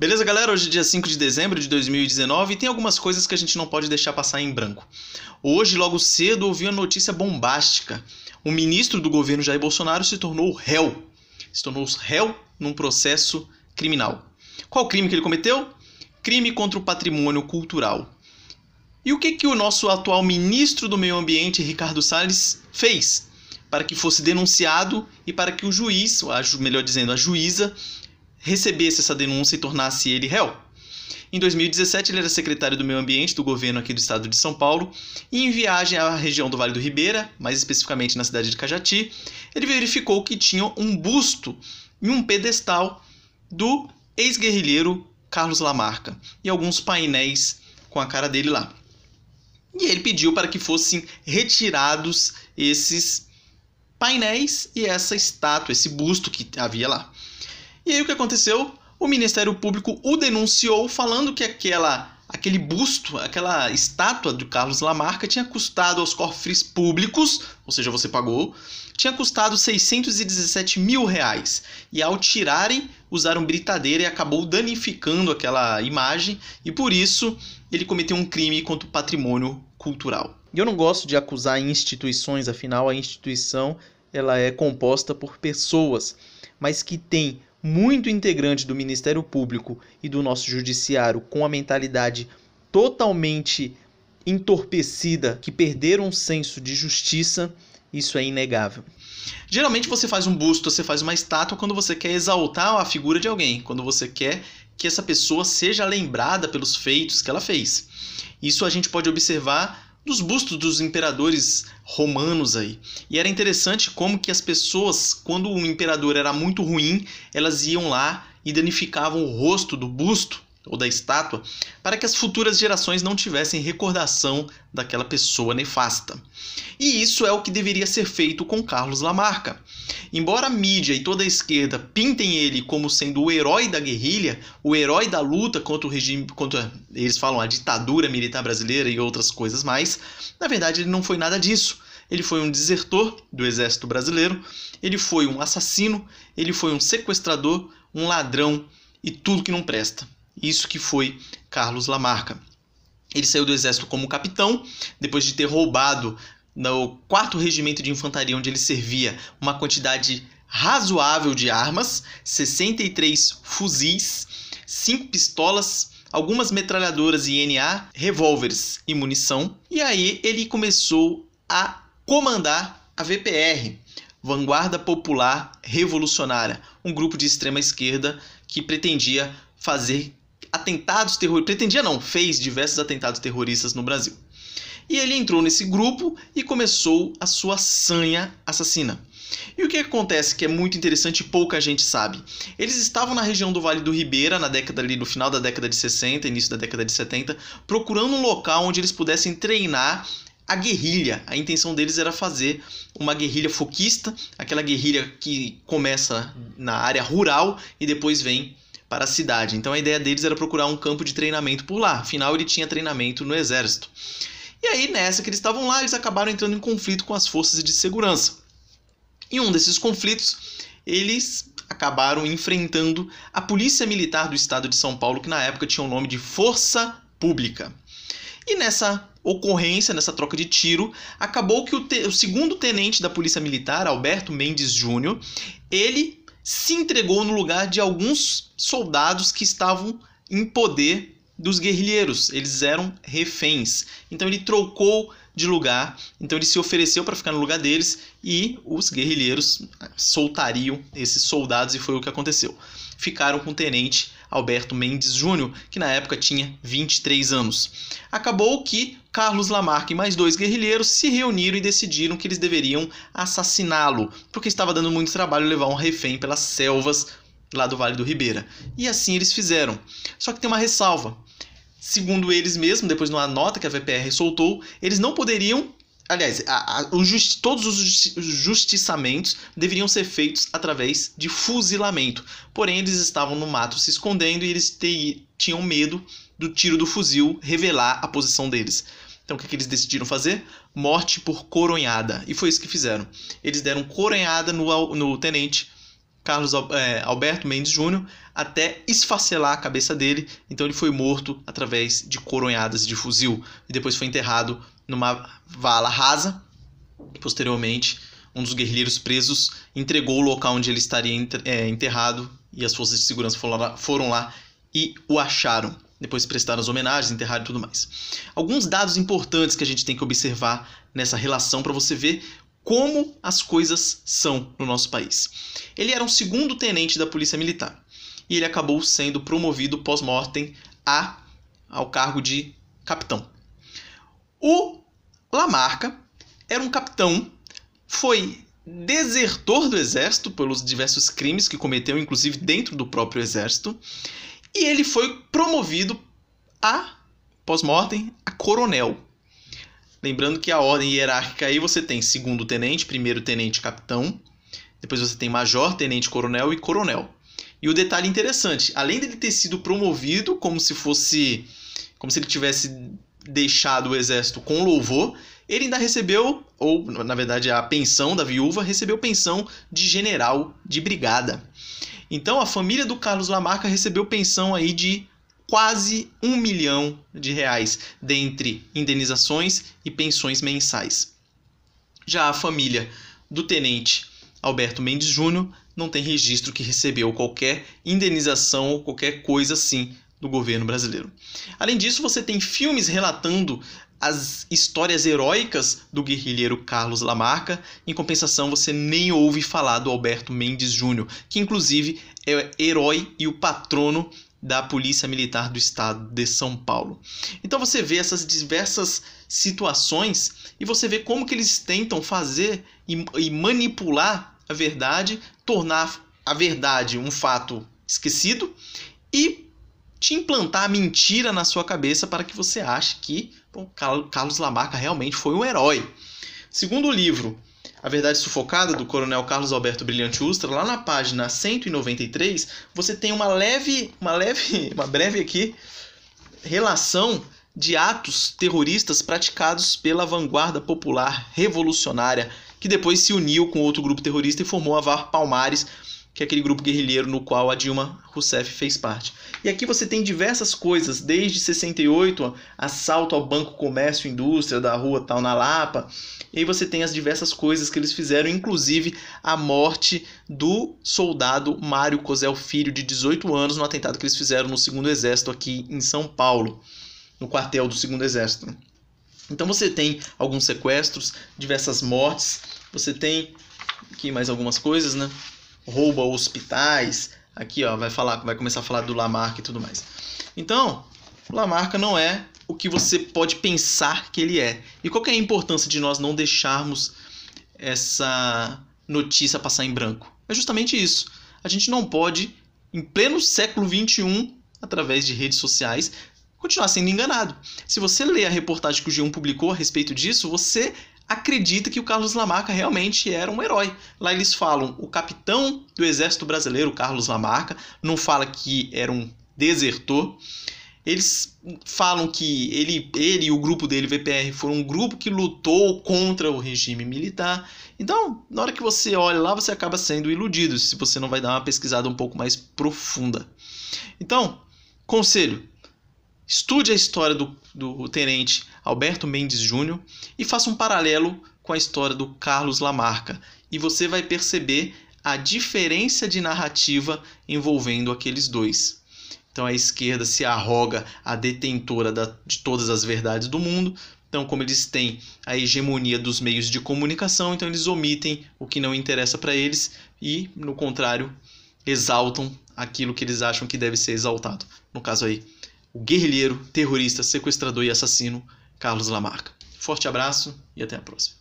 Beleza, galera? Hoje é dia 5 de dezembro de 2019 e tem algumas coisas que a gente não pode deixar passar em branco. Hoje, logo cedo, ouvi uma notícia bombástica. O ministro do governo Jair Bolsonaro se tornou réu. Se tornou réu num processo criminal. Qual crime que ele cometeu? Crime contra o patrimônio cultural. E o que, que o nosso atual ministro do Meio Ambiente, Ricardo Salles, fez para que fosse denunciado e para que o juiz, melhor dizendo, a juíza, recebesse essa denúncia e tornasse ele réu. Em 2017, ele era secretário do Meio Ambiente do governo aqui do estado de São Paulo, e em viagem à região do Vale do Ribeira, mais especificamente na cidade de Cajati, ele verificou que tinha um busto e um pedestal do ex-guerrilheiro Carlos Lamarca e alguns painéis com a cara dele lá. E ele pediu para que fossem retirados esses painéis e essa estátua, esse busto que havia lá. E aí o que aconteceu? O Ministério Público o denunciou falando que aquela aquele busto, aquela estátua do Carlos Lamarca tinha custado aos cofres públicos, ou seja, você pagou, tinha custado 617 mil reais. E ao tirarem, usaram britadeira e acabou danificando aquela imagem, e por isso ele cometeu um crime contra o patrimônio cultural. E eu não gosto de acusar instituições, afinal a instituição ela é composta por pessoas, mas que tem muito integrante do Ministério Público e do nosso judiciário com a mentalidade totalmente entorpecida, que perderam o senso de justiça, isso é inegável. Geralmente você faz um busto, você faz uma estátua quando você quer exaltar a figura de alguém, quando você quer que essa pessoa seja lembrada pelos feitos que ela fez. Isso a gente pode observar dos bustos dos imperadores romanos aí. E era interessante como que as pessoas, quando o imperador era muito ruim, elas iam lá e danificavam o rosto do busto ou da estátua, para que as futuras gerações não tivessem recordação daquela pessoa nefasta. E isso é o que deveria ser feito com Carlos Lamarca. Embora a mídia e toda a esquerda pintem ele como sendo o herói da guerrilha, o herói da luta contra o regime, contra eles falam a ditadura militar brasileira e outras coisas mais, na verdade ele não foi nada disso. Ele foi um desertor do exército brasileiro, ele foi um assassino, ele foi um sequestrador, um ladrão e tudo que não presta. Isso que foi Carlos Lamarca. Ele saiu do exército como capitão, depois de ter roubado no 4 Regimento de Infantaria, onde ele servia, uma quantidade razoável de armas, 63 fuzis, 5 pistolas, algumas metralhadoras INA, revólveres e munição. E aí ele começou a comandar a VPR, Vanguarda Popular Revolucionária, um grupo de extrema esquerda que pretendia fazer atentados terroristas. Pretendia não, fez diversos atentados terroristas no Brasil. E ele entrou nesse grupo e começou a sua sanha assassina. E o que acontece que é muito interessante e pouca gente sabe? Eles estavam na região do Vale do Ribeira, na década ali, no final da década de 60, início da década de 70, procurando um local onde eles pudessem treinar a guerrilha. A intenção deles era fazer uma guerrilha foquista, aquela guerrilha que começa na área rural e depois vem para a cidade. Então a ideia deles era procurar um campo de treinamento por lá, afinal ele tinha treinamento no exército. E aí nessa que eles estavam lá, eles acabaram entrando em conflito com as forças de segurança. Em um desses conflitos, eles acabaram enfrentando a Polícia Militar do Estado de São Paulo, que na época tinha o nome de Força Pública. E nessa ocorrência, nessa troca de tiro, acabou que o, te o segundo tenente da Polícia Militar, Alberto Mendes Júnior, ele se entregou no lugar de alguns soldados que estavam em poder dos guerrilheiros. Eles eram reféns. Então ele trocou de lugar, então ele se ofereceu para ficar no lugar deles e os guerrilheiros soltariam esses soldados e foi o que aconteceu. Ficaram com o tenente Alberto Mendes Júnior, que na época tinha 23 anos. Acabou que Carlos Lamarck e mais dois guerrilheiros se reuniram e decidiram que eles deveriam assassiná-lo, porque estava dando muito trabalho levar um refém pelas selvas lá do Vale do Ribeira. E assim eles fizeram. Só que tem uma ressalva. Segundo eles mesmos, depois numa nota que a VPR soltou, eles não poderiam Aliás, a, a, justi, todos os justiçamentos deveriam ser feitos através de fuzilamento. Porém, eles estavam no mato se escondendo e eles te, tinham medo do tiro do fuzil revelar a posição deles. Então, o que, que eles decidiram fazer? Morte por coronhada. E foi isso que fizeram. Eles deram coronhada no, no tenente Carlos é, Alberto Mendes Júnior até esfacelar a cabeça dele. Então, ele foi morto através de coronhadas de fuzil e depois foi enterrado numa vala rasa. Posteriormente, um dos guerrilheiros presos entregou o local onde ele estaria é, enterrado e as forças de segurança foram lá, e o acharam. Depois prestaram as homenagens, enterraram e tudo mais. Alguns dados importantes que a gente tem que observar nessa relação para você ver como as coisas são no nosso país. Ele era um segundo tenente da Polícia Militar e ele acabou sendo promovido pós-mortem a ao cargo de capitão. O Lamarca era um capitão, foi desertor do exército pelos diversos crimes que cometeu, inclusive dentro do próprio exército, e ele foi promovido a pós-mortem a coronel. Lembrando que a ordem hierárquica aí você tem segundo tenente, primeiro tenente, capitão, depois você tem major, tenente, coronel e coronel. E o detalhe interessante, além dele ter sido promovido como se fosse como se ele tivesse deixado o exército com louvor, ele ainda recebeu, ou na verdade a pensão da viúva, recebeu pensão de general de brigada. Então a família do Carlos Lamarca recebeu pensão aí de quase um milhão de reais, dentre indenizações e pensões mensais. Já a família do tenente Alberto Mendes Júnior não tem registro que recebeu qualquer indenização ou qualquer coisa assim do governo brasileiro. Além disso, você tem filmes relatando as histórias heróicas do guerrilheiro Carlos Lamarca. Em compensação, você nem ouve falar do Alberto Mendes Júnior, que inclusive é herói e o patrono da Polícia Militar do Estado de São Paulo. Então você vê essas diversas situações e você vê como que eles tentam fazer e, e manipular a verdade, tornar a verdade um fato esquecido e te implantar a mentira na sua cabeça para que você ache que bom, Carlos Lamarca realmente foi um herói. Segundo o livro A Verdade Sufocada, do coronel Carlos Alberto Brilhante Ustra, lá na página 193, você tem uma leve, uma leve, uma breve aqui relação de atos terroristas praticados pela vanguarda popular revolucionária, que depois se uniu com outro grupo terrorista e formou a VAR Palmares, que é aquele grupo guerrilheiro no qual a Dilma Rousseff fez parte. E aqui você tem diversas coisas, desde 68, assalto ao Banco Comércio e Indústria da rua tal na Lapa, e aí você tem as diversas coisas que eles fizeram, inclusive a morte do soldado Mário Cosel Filho, de 18 anos, no atentado que eles fizeram no 2 Exército aqui em São Paulo, no quartel do 2 Exército. Né? Então você tem alguns sequestros, diversas mortes, você tem aqui mais algumas coisas, né? rouba hospitais. Aqui, ó, vai falar, vai começar a falar do Lamarck e tudo mais. Então, o Lamarck não é o que você pode pensar que ele é. E qual é a importância de nós não deixarmos essa notícia passar em branco? É justamente isso. A gente não pode, em pleno século XXI, através de redes sociais, continuar sendo enganado. Se você lê a reportagem que o G1 publicou a respeito disso, você acredita que o Carlos Lamarca realmente era um herói. Lá eles falam o capitão do exército brasileiro, Carlos Lamarca, não fala que era um desertor. Eles falam que ele, ele e o grupo dele, VPR, foram um grupo que lutou contra o regime militar. Então, na hora que você olha lá, você acaba sendo iludido se você não vai dar uma pesquisada um pouco mais profunda. Então, conselho: Estude a história do, do tenente Alberto Mendes Júnior e faça um paralelo com a história do Carlos Lamarca, e você vai perceber a diferença de narrativa envolvendo aqueles dois. Então a esquerda se arroga a detentora da, de todas as verdades do mundo. Então, como eles têm a hegemonia dos meios de comunicação, então eles omitem o que não interessa para eles e, no contrário, exaltam aquilo que eles acham que deve ser exaltado. No caso aí, o guerrilheiro, terrorista, sequestrador e assassino Carlos Lamarca. Forte abraço e até a próxima.